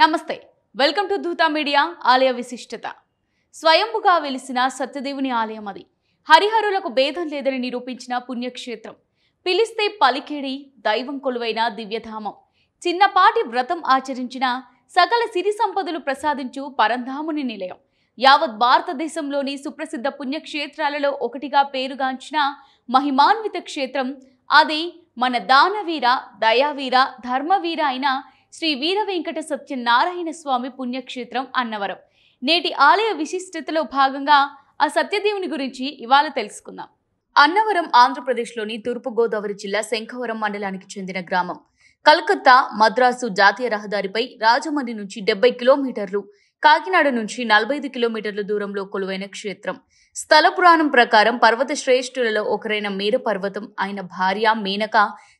నమస్తే welcome to ధూతా media ఆలయ విశిష్టత స్వయంభుగా వెలిసిన సత్యదేవుని ఆలయం అది హరిహరులకు భేదం లేదని నిరూపించిన పుణ్యక్షేత్రం పిలిస్తే పలికేడి దైవం కొలువైన దివ్యధామం చిన్నపాటి వ్రతం ఆచరించిన సకల సిరి సంపదలు ప్రసాదించు పరంధాముని నిలయం యావత్ భారతదేశంలోని సుప్రసిద్ధ పుణ్యక్షేత్రాలలో ఒకటిగా పేరుగాంచిన మహిమాన్విత క్షేత్రం అది మన దానవీర దయావీర ధర్మవీర అయిన శ్రీ వీర వెంకట సత్యనారాయణ స్వామి పుణ్యక్షేత్రం అన్నవరం నేటి ఆలయ విశిష్టతలో భాగంగా ఆ సత్యదేవుని గురించి ఇవాళ తెలుసుకుందాం అన్నవరం ఆంధ్రప్రదేశ్లోని తూర్పుగోదావరి జిల్లా శంఖవరం మండలానికి చెందిన గ్రామం కలకత్తా మద్రాసు జాతీయ రహదారిపై రాజమండ్రి నుంచి డెబ్బై కిలోమీటర్లు కాకినాడ నుంచి నలభై కిలోమీటర్ల దూరంలో కొలువైన క్షేత్రం స్థల పురాణం ప్రకారం పర్వత శ్రేష్ఠులలో ఒకరైన మేర పర్వతం ఆయన భార్య మేనక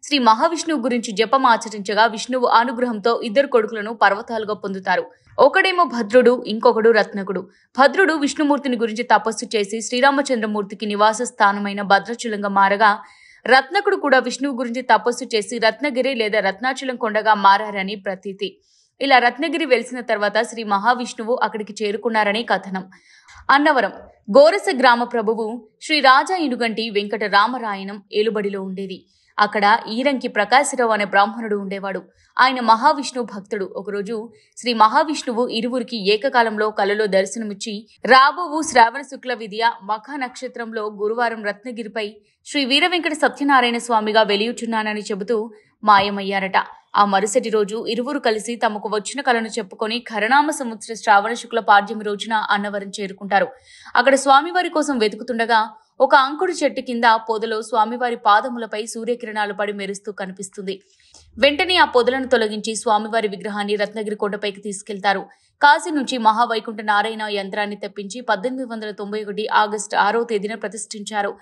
శ్రీ మహావిష్ణువు గురించి జపం ఆచరించగా విష్ణువు అనుగ్రహంతో ఇద్దరు కొడుకులను పర్వతాలుగా పొందుతారు ఒకడేమో భద్రుడు ఇంకొకడు రత్నకుడు భద్రుడు విష్ణుమూర్తిని గురించి తపస్సు చేసి శ్రీరామచంద్రమూర్తికి నివాస స్థానమైన భద్రచలంగా మారగా రత్నకుడు కూడా విష్ణువు గురించి తపస్సు చేసి రత్నగిరి లేదా రత్నాచలం కొండగా మారని ప్రతీతి ఇలా రత్నగిరి వెలిసిన తర్వాత శ్రీ మహావిష్ణువు అక్కడికి చేరుకున్నారనే కథనం అన్నవరం గోరస గ్రామ ప్రభువు శ్రీ రాజా ఇనుగంటి వెంకట రామరాయణం ఏలుబడిలో ఉండేది అక్కడ ఈరంకి ప్రకాశరావు అనే బ్రాహ్మణుడు ఉండేవాడు ఆయన మహావిష్ణు భక్తుడు ఒకరోజు శ్రీ మహావిష్ణువు ఇరువురికి ఏకకాలంలో కలలో దర్శనమిచ్చి రాబోవు శ్రావణ శుక్ల విద్య మఖ నక్షత్రంలో గురువారం రత్నగిరిపై శ్రీ వీరవెంకట సత్యనారాయణ స్వామిగా వెలియుచున్నానని చెబుతూ మాయమయ్యారట ఆ మరుసటి రోజు ఇరువురు కలిసి తమకు వచ్చిన కలను చెప్పుకొని ఖరనామ సంవత్సర శ్రావణ శుక్ల పాడ్యమి రోజున అన్నవరం చేరుకుంటారు అక్కడ స్వామివారి కోసం వెతుకుతుండగా ఒక అంకుడు చెట్టు కింద పొదలో స్వామివారి పాదములపై సూర్యకిరణాలు పడి మెరుస్తూ కనిపిస్తుంది వెంటనే ఆ పొదలను తొలగించి స్వామివారి విగ్రహాన్ని రత్నగిరి కొండపైకి తీసుకెళ్తారు కాశీ నుంచి మహావైకుంఠ నారాయణ యంత్రాన్ని తెప్పించి పద్దెనిమిది వందల తొంభై ఒకటి ఆగస్టు ఆరో తేదీన ప్రతిష్ఠించారు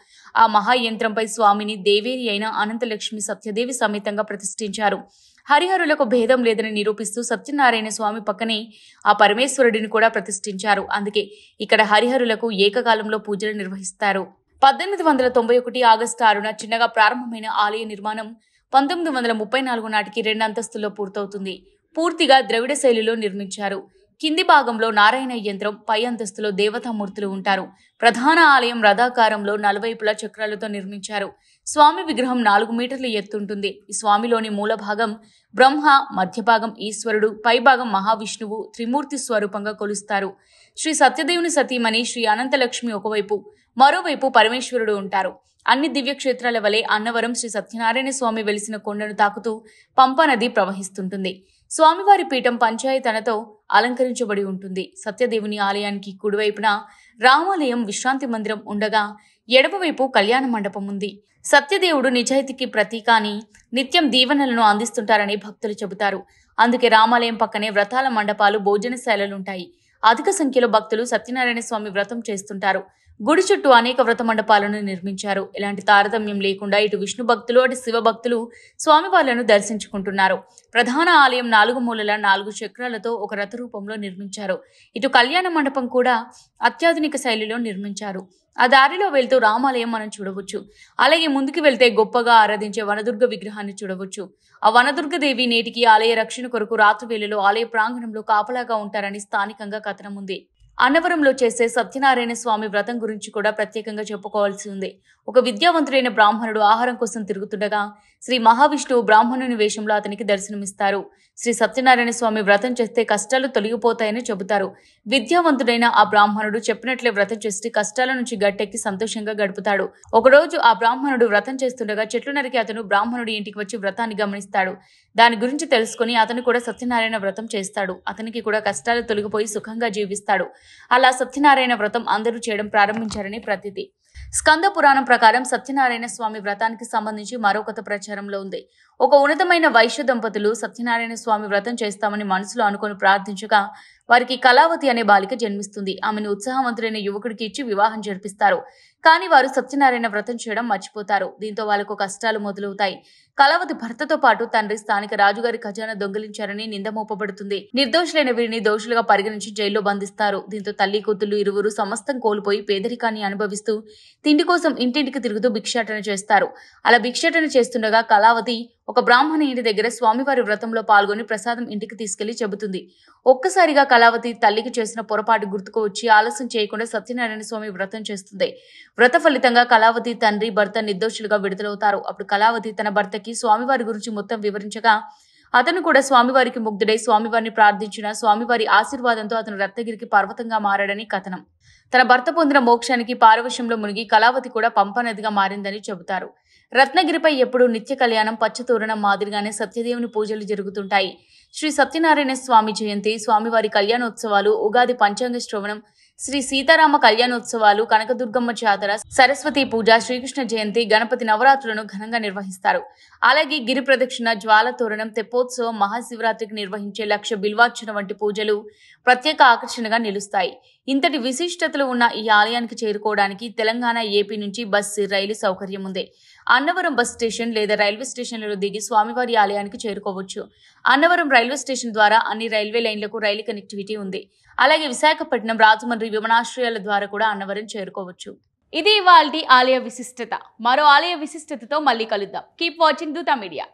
ఆ మహాయంత్రంపై స్వామిని దేవేరి అయిన అనంతలక్ష్మి సత్యదేవి సమేతంగా ప్రతిష్ఠించారు హరిహరులకు భేదం లేదని నిరూపిస్తూ సత్యనారాయణ స్వామి పక్కనే ఆ పరమేశ్వరుడిని కూడా ప్రతిష్ఠించారు అందుకే ఇక్కడ హరిహరులకు ఏకకాలంలో పూజలు నిర్వహిస్తారు పద్దెనిమిది వందల తొంభై ఒకటి ఆగస్టు ఆరున చిన్నగా ప్రారంభమైన ఆలయ నిర్మాణం పంతొమ్మిది వందల ముప్పై నాలుగు నాటికి రెండు అంతస్తుల్లో పూర్తవుతుంది పూర్తిగా ద్రవిడ శైలిలో నిర్మించారు కింది భాగంలో నారాయణ యంత్రం పై అంతస్తులో దేవతామూర్తులు ఉంటారు ప్రధాన ఆలయం రథాకారంలో నలువైపులా చక్రాలతో నిర్మించారు స్వామి విగ్రహం నాలుగు మీటర్లు ఎత్తుంటుంది ఈ స్వామిలోని మూల భాగం బ్రహ్మ మధ్యభాగం ఈశ్వరుడు పైభాగం మహావిష్ణువు త్రిమూర్తి స్వరూపంగా కొలుస్తారు శ్రీ సత్యదేవుని సతీమణి శ్రీ అనంతలక్ష్మి ఒకవైపు మరోవైపు పరమేశ్వరుడు ఉంటారు అన్ని దివ్యక్షేత్రాల వలె అన్నవరం శ్రీ సత్యనారాయణ స్వామి వెలిసిన కొండను తాకుతూ పంపానది ప్రవహిస్తుంటుంది స్వామివారి పీఠం పంచాయతనతో అలంకరించబడి ఉంటుంది సత్యదేవుని ఆలయానికి కుడివైపున రామాలయం విశ్రాంతి మందిరం ఉండగా ఎడమవైపు కళ్యాణ మండపం ఉంది సత్యదేవుడు నిజాయితీకి ప్రతీక అని నిత్యం దీవెనలను అందిస్తుంటారని భక్తులు చెబుతారు అందుకే రామాలయం పక్కనే వ్రతాల మండపాలు భోజనశాలలుంటాయి అధిక సంఖ్యలో భక్తులు సత్యనారాయణ స్వామి వ్రతం చేస్తుంటారు గుడి చుట్టూ అనేక వ్రత మండపాలను నిర్మించారు ఎలాంటి తారతమ్యం లేకుండా ఇటు విష్ణు భక్తులు అటు శివ భక్తులు స్వామివార్లను దర్శించుకుంటున్నారు ప్రధాన ఆలయం నాలుగు మూలల నాలుగు చక్రాలతో ఒక రథ రూపంలో నిర్మించారు ఇటు కళ్యాణ మండపం కూడా అత్యాధునిక శైలిలో నిర్మించారు ఆ దారిలో వెళ్తూ రామాలయం మనం చూడవచ్చు అలాగే ముందుకు వెళ్తే గొప్పగా ఆరాధించే వనదుర్గ విగ్రహాన్ని చూడవచ్చు ఆ వనదుర్గదేవి నేటికి ఆలయ రక్షణ కొరకు రాత్రి వేళలో ఆలయ ప్రాంగణంలో కాపలాగా ఉంటారని స్థానికంగా కథనం ఉంది అన్నవరంలో చేసే సత్యనారాయణ స్వామి వ్రతం గురించి కూడా ప్రత్యేకంగా చెప్పుకోవాల్సి ఉంది ఒక విద్యావంతుడైన బ్రాహ్మణుడు ఆహారం కోసం తిరుగుతుండగా శ్రీ మహావిష్ణువు బ్రాహ్మణుని వేషంలో అతనికి దర్శనమిస్తారు శ్రీ సత్యనారాయణ స్వామి వ్రతం చేస్తే కష్టాలు తొలగిపోతాయని చెబుతారు విద్యావంతుడైన ఆ బ్రాహ్మణుడు చెప్పినట్లే వ్రతం చేస్తే కష్టాల నుంచి గట్టెక్కి సంతోషంగా గడుపుతాడు ఒకరోజు ఆ బ్రాహ్మణుడు వ్రతం చేస్తుండగా చెట్లు నరికి అతను బ్రాహ్మణుడి ఇంటికి వచ్చి వ్రతాన్ని గమనిస్తాడు దాని గురించి తెలుసుకుని అతను కూడా సత్యనారాయణ వ్రతం చేస్తాడు అతనికి కూడా కష్టాలు తొలగిపోయి సుఖంగా జీవిస్తాడు అలా సత్యనారాయణ వ్రతం అందరూ చేయడం ప్రారంభించారని ప్రతిదీ స్కంద పురాణం ప్రకారం సత్యనారాయణ స్వామి వ్రతానికి సంబంధించి మరో కథ ప్రచారంలో ఉంది ఒక ఉన్నతమైన వైశ్య దంపతులు సత్యనారాయణ స్వామి వ్రతం చేస్తామని మనసులో అనుకుని ప్రార్థించగా వారికి కళావతి అనే బాలిక జన్మిస్తుంది ఆమెను ఉత్సాహవంతుడైన యువకుడికి ఇచ్చి వివాహం జరిపిస్తారు కానీ వారు సత్యనారాయణ వ్రతం చేయడం మర్చిపోతారు దీంతో వాళ్లకు కష్టాలు మొదలవుతాయి కళావతి భర్తతో పాటు తండ్రి స్థానిక రాజుగారి ఖజానా దొంగిలించారని నింద మోపబడుతుంది నిర్దోషులైన వీరిని దోషులుగా పరిగణించి జైల్లో బంధిస్తారు దీంతో తల్లి కూతుళ్లు ఇరువురు సమస్తం కోల్పోయి పేదరికాన్ని అనుభవిస్తూ తిండి కోసం ఇంటింటికి తిరుగుతూ భిక్షాటన చేస్తారు అలా భిక్షాటన చేస్తుండగా కళావతి ఒక బ్రాహ్మణి ఇంటి దగ్గర స్వామివారి వ్రతంలో పాల్గొని ప్రసాదం ఇంటికి తీసుకెళ్లి చెబుతుంది ఒక్కసారిగా కళావతి తల్లికి చేసిన పొరపాటు గుర్తుకు వచ్చి ఆలస్యం చేయకుండా సత్యనారాయణ స్వామి వ్రతం చేస్తుంది వ్రత ఫలితంగా కళావతి తండ్రి భర్త నిర్దోషులుగా విడుదలవుతారు అప్పుడు కళావతి తన భర్తకి స్వామివారి గురించి మొత్తం వివరించగా అతను కూడా స్వామివారికి ముగ్ధుడై స్వామివారిని ప్రార్థించిన స్వామివారి ఆశీర్వాదంతో అతను రత్నగిరికి పర్వతంగా మారాడని కథనం తన భర్త పొందిన మోక్షానికి పారవశ్యంలో మునిగి కళావతి కూడా పంపనదిగా మారిందని చెబుతారు రత్నగిరిపై ఎప్పుడూ నిత్య కళ్యాణం పచ్చతోరణం మాదిరిగానే సత్యదేవుని పూజలు జరుగుతుంటాయి శ్రీ సత్యనారాయణ స్వామి జయంతి స్వామివారి కళ్యాణోత్సవాలు ఉగాది పంచాంగ శ్రవణం శ్రీ సీతారామ కళ్యాణోత్సవాలు కనకదుర్గమ్మ జాతర సరస్వతి పూజ శ్రీకృష్ణ జయంతి గణపతి నవరాత్రులను ఘనంగా నిర్వహిస్తారు అలాగే గిరి ప్రదక్షిణ జ్వాల తోరణం తెప్పోత్సవం మహాశివరాత్రికి నిర్వహించే లక్ష బిల్వార్చన వంటి పూజలు ప్రత్యేక ఆకర్షణగా నిలుస్తాయి ఇంతటి విశిష్టతలు ఉన్న ఈ ఆలయానికి చేరుకోవడానికి తెలంగాణ ఏపీ నుంచి బస్సు రైలు సౌకర్యం ఉంది అన్నవరం బస్ స్టేషన్ లేదా రైల్వే స్టేషన్లలో దిగి స్వామివారి ఆలయానికి చేరుకోవచ్చు అన్నవరం రైల్వే స్టేషన్ ద్వారా అన్ని రైల్వే లైన్లకు రైలు కనెక్టివిటీ ఉంది అలాగే విశాఖపట్నం రాజమండ్రి విమానాశ్రయాల ద్వారా కూడా అన్నవరం చేరుకోవచ్చు ఇది ఇవాళ ఆలయ విశిష్టత మరో ఆలయ విశిష్టతతో మళ్ళీ కలుద్దాం కీప్ వాచింగ్ దూతా మీడియా